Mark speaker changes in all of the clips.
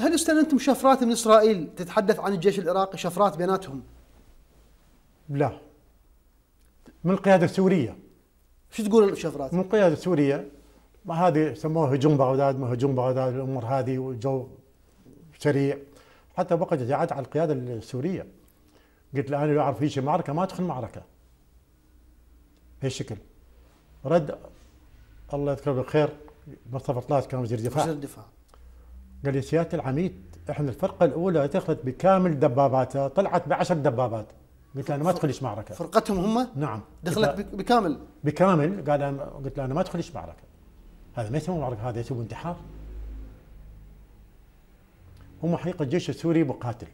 Speaker 1: هل استلمتم شفرات من اسرائيل تتحدث عن الجيش
Speaker 2: العراقي شفرات بيناتهم؟ لا من القياده السوريه شو تقول الشفرات؟ من القياده السوريه ما هذه سموها هجوم بغداد ما هجوم بغداد الامور هذه وجو سريع حتى وقت جاءت على القياده السوريه قلت له انا لو اعرف شيء معركه ما ادخل معركه بهالشكل رد الله يذكره بالخير مصطفى طلعت كان وزير دفاع وزير الدفاع سياده العميد احنا الفرقه الاولى دخلت بكامل دباباتها طلعت بعشر دبابات قلت له انا ما ادخلش معركه فرقتهم هم؟ نعم دخلت بكامل بكامل قال أنا قلت له انا ما ادخلش معركه هذا ما يسموه معركه هذا يسموه انتحار هم حقيقه الجيش السوري مقاتل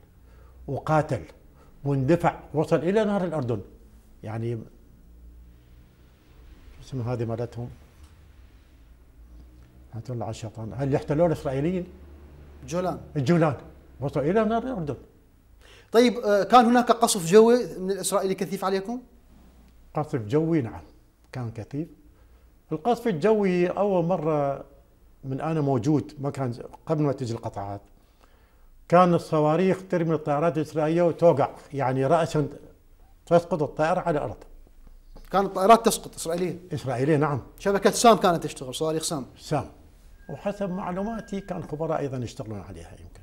Speaker 2: وقاتل واندفع وصل الى نهر الاردن يعني اسم هذه مالتهم هتولى على الشيطان هل يحتلون الاسرائيليين؟ جولان الجولان وصل الى نار الاردن
Speaker 1: طيب آه، كان هناك قصف جوي من الاسرائيلي كثيف عليكم؟ قصف
Speaker 2: جوي نعم كان كثيف القصف الجوي اول مره من انا موجود ما كان قبل ما تجي القطعات كان الصواريخ ترمي الطائرات الاسرائيليه وتوقع يعني راسا تسقط الطائره على الارض كانت الطائرات تسقط اسرائيليه اسرائيليه نعم شبكه سام كانت تشتغل صواريخ سام سام وحسب معلوماتي كان خبراء ايضا يشتغلون عليها يمكن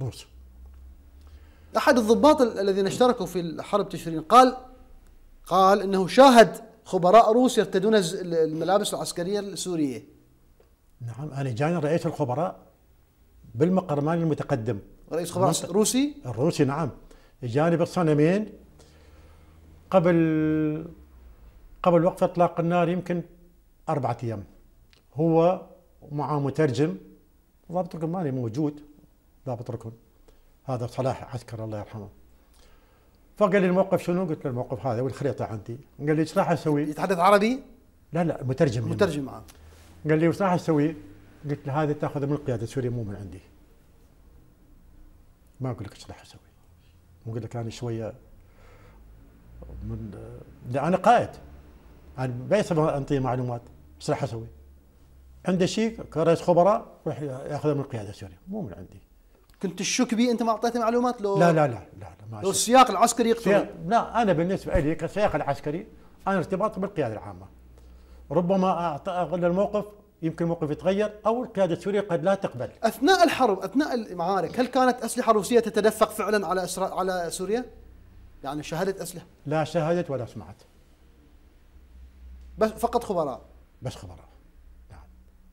Speaker 2: روس
Speaker 1: احد الضباط الذين اشتركوا في الحرب تشرين قال قال انه شاهد خبراء روس يرتدون الملابس العسكريه السوريه
Speaker 2: نعم انا جاني رئيس الخبراء بالمقر مالي المتقدم رئيس خبراء روسي الروسي نعم جاني بالصنمين قبل قبل وقف اطلاق النار يمكن اربعة ايام هو ومعه مترجم ضابط ركن مالي موجود ضابط ركن هذا صلاح عسكر الله يرحمه فقال لي الموقف شنو؟ قلت له الموقف هذا والخريطه عندي قال لي ايش راح اسوي؟ يتحدث عربي؟ لا لا مترجم مترجم معه آه. قال لي ايش راح اسوي؟ قلت له هذه تاخذ من القياده السوريه مو من عندي ما اقول لك ايش راح اسوي اقول لك انا شويه من انا قائد انا بس انطيه معلومات ايش راح اسوي؟ عنده شيء كرئيس خبراء روح ياخذها من القياده السوريه مو من عندي كنت تشك بي انت ما اعطيته معلومات لو لا لا لا لا, لا لو السياق العسكري يقتضي لا انا بالنسبه لي كسياق العسكري انا ارتباطي بالقياده العامه ربما اعطى الموقف يمكن الموقف يتغير او القياده السوريه قد لا تقبل اثناء الحرب اثناء المعارك هل كانت اسلحه روسيه تتدفق فعلا
Speaker 1: على إسرا... على سوريا؟ يعني شهدت اسلحه؟
Speaker 2: لا شهدت ولا سمعت
Speaker 1: بس فقط خبراء بس خبراء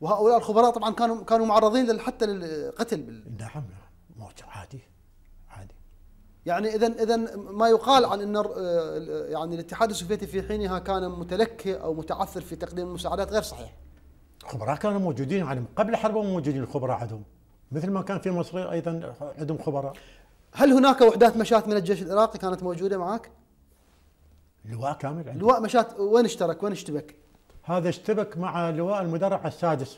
Speaker 1: وهؤلاء الخبراء طبعا كانوا كانوا معرضين حتى للقتل بال... نعم, نعم. موت عادي عادي يعني اذا اذا ما يقال عن ان يعني الاتحاد السوفيتي في حينها كان متلكئ او متعثر في تقديم المساعدات غير صحيح
Speaker 2: الخبراء كانوا موجودين عندهم يعني قبل الحرب موجودين الخبراء عندهم مثل ما كان في مصر ايضا عندهم خبراء هل هناك وحدات مشاة من الجيش العراقي كانت موجوده معك؟ لواء كامل عندي. لواء مشات وين اشترك وين اشتبك؟ هذا اشتبك مع لواء المدرع السادس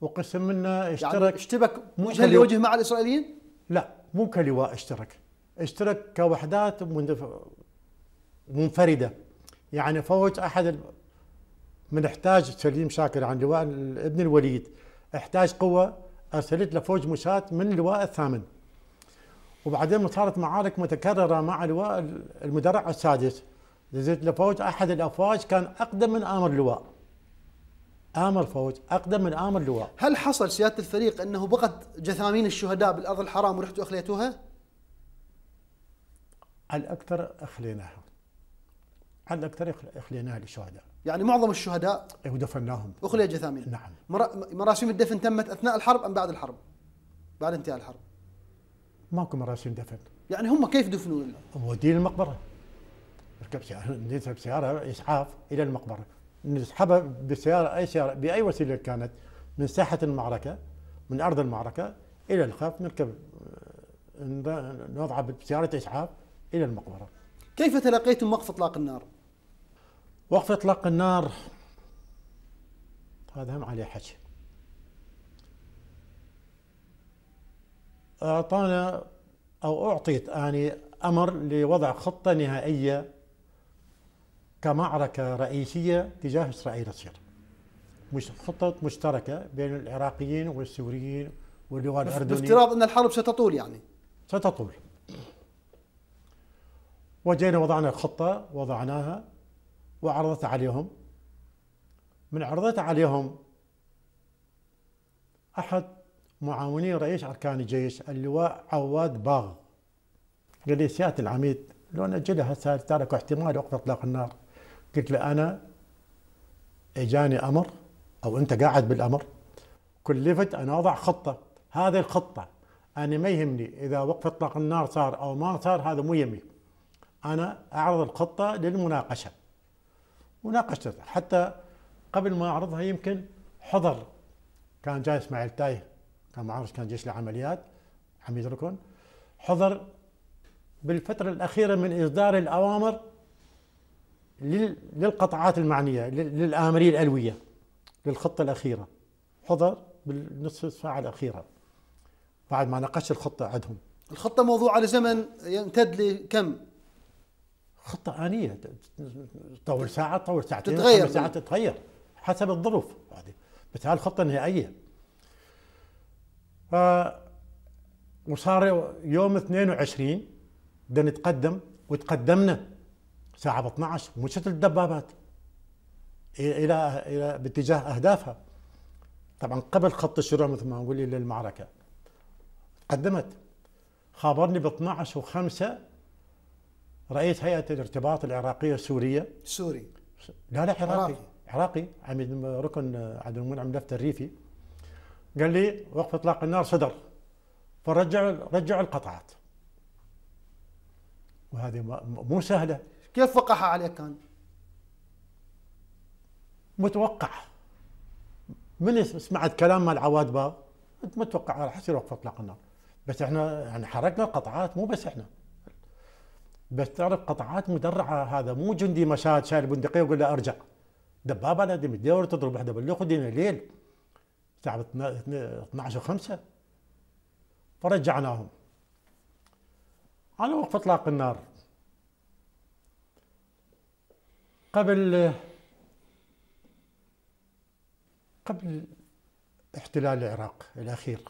Speaker 2: وقسم منه يعني اشترك يعني اشتبك مو هل وجه مع الاسرائيليين؟ لا مو كلواء اشترك اشترك كوحدات منفرده يعني فوج احد من احتاج سليم شاكر عن لواء ابن الوليد احتاج قوه ارسلت له فوج مشاة من لواء الثامن وبعدين صارت معارك متكرره مع لواء المدرع السادس نزلت لفوج احد الافواج كان اقدم من امر لواء امر فوج اقدم من امر لواء هل
Speaker 1: حصل سياده الفريق انه بقت جثامين الشهداء بالارض الحرام ورحتوا اخليتوها؟
Speaker 2: على الاكثر اخليناها
Speaker 1: على الاكثر اخليناها للشهداء يعني معظم الشهداء ودفناهم اخلي جثامين نعم مراسم الدفن تمت اثناء الحرب ام بعد الحرب؟ بعد انتهاء الحرب
Speaker 2: ماكو مراسم دفن يعني هم كيف دفنوا؟ مودين المقبره ندفع بسياره اسعاف الى المقبره نسحبها بسياره اي سياره باي وسيله كانت من ساحه المعركه من ارض المعركه الى الخف نركب آه، نوضع بسياره اسعاف الى المقبره. كيف تلقيتم وقف اطلاق النار؟ وقف اطلاق النار هذا هم عليه حكي. اعطانا او اعطيت اني امر لوضع خطه نهائيه كمعركة رئيسية تجاه إسرائيل تصير مش خطة مشتركة بين العراقيين والسوريين واللواء الأردني بافتراض أن
Speaker 1: الحرب ستطول يعني
Speaker 2: ستطول وجينا وضعنا خطة وضعناها وعرضتها عليهم من عرضتها عليهم أحد معاوني رئيس أركان الجيش اللواء عواد باغ قال لي سيادة العميد لو نأجلها هسه تارك احتمال وقف إطلاق النار قلت له انا اجاني امر او انت قاعد بالامر كلفت ان اضع خطه هذه الخطه انا ما يهمني اذا وقف اطلاق النار صار او ما صار هذا مو يمي انا اعرض الخطه للمناقشه وناقشتها حتى قبل ما اعرضها يمكن حضر كان جاي اسماعيل تايه كان معرس كان جيش العمليات حميد ركن حضر بالفترة الأخيرة من إصدار الأوامر للقطعات المعنية للآمرية الألوية للخطة الأخيرة حضر بالنصف الساعة الأخيرة بعد ما ناقشت الخطة عندهم الخطة موضوعة لزمن يمتد لكم؟ خطة آنية تطول ساعة تطول ساعتين تتغير ساعة تتغير حسب الظروف يعني هذه بالتالي الخطة النهائية ف آه، وصار يوم 22 بدنا نتقدم وتقدمنا ساعة ب 12 مشت الدبابات إلى إلى باتجاه أهدافها طبعا قبل خط الشروع مثل ما نقول للمعركة قدمت خابرني ب 12 و5 رئيس هيئة الارتباط العراقية السورية سوري لا لا عراقي عراقي, عراقي. عميد ركن عبد المنعم لفت الريفي قال لي وقف اطلاق النار صدر فرجعوا رجعوا القطعات وهذه مو سهله كيف وقعها عليك كان؟ متوقع من سمعت كلام مال باب انت متوقع راح يصير وقف اطلاق النار بس احنا يعني حركنا قطعات مو بس احنا بس تعرف قطعات مدرعه هذا مو جندي مشاهد شايل بندقيه ويقول له ارجع دبابه لازم تدور تضرب واحده بالليل الليل الساعه 12 5 فرجعناهم على وقف اطلاق النار قبل قبل احتلال العراق الاخير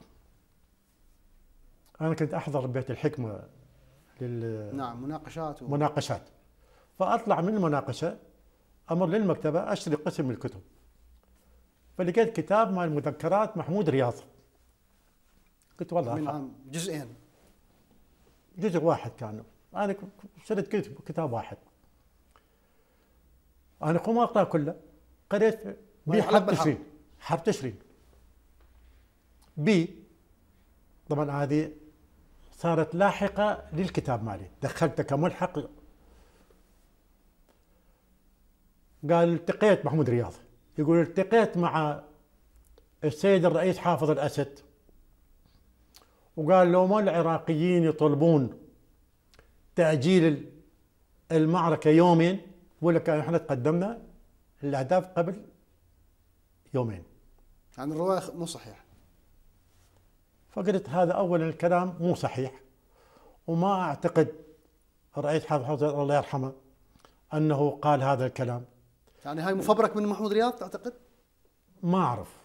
Speaker 2: انا كنت احضر بيت الحكمه لل
Speaker 1: نعم مناقشات و...
Speaker 2: مناقشات فاطلع من المناقشه امر للمكتبه اشتري قسم من الكتب فلقيت كتاب مال مذكرات محمود رياض قلت والله من عام جزئين جزء واحد كان انا شريت كتاب واحد انا اقرا كله قريت بي حرب تشرين حرب تشرين بي طبعا هذه صارت لاحقه للكتاب مالي دخلته كملحق قال التقيت محمود رياض يقول التقيت مع السيد الرئيس حافظ الاسد وقال لو ما العراقيين يطلبون تاجيل المعركه يومين بقول لك احنا تقدمنا الاهداف قبل يومين يعني الروايه مو صحيحه فقلت هذا اولا الكلام مو صحيح وما اعتقد رئيس حافظ حوزه الله يرحمه انه قال هذا الكلام
Speaker 1: يعني هاي مفبرك من محمود رياض تعتقد؟
Speaker 2: ما اعرف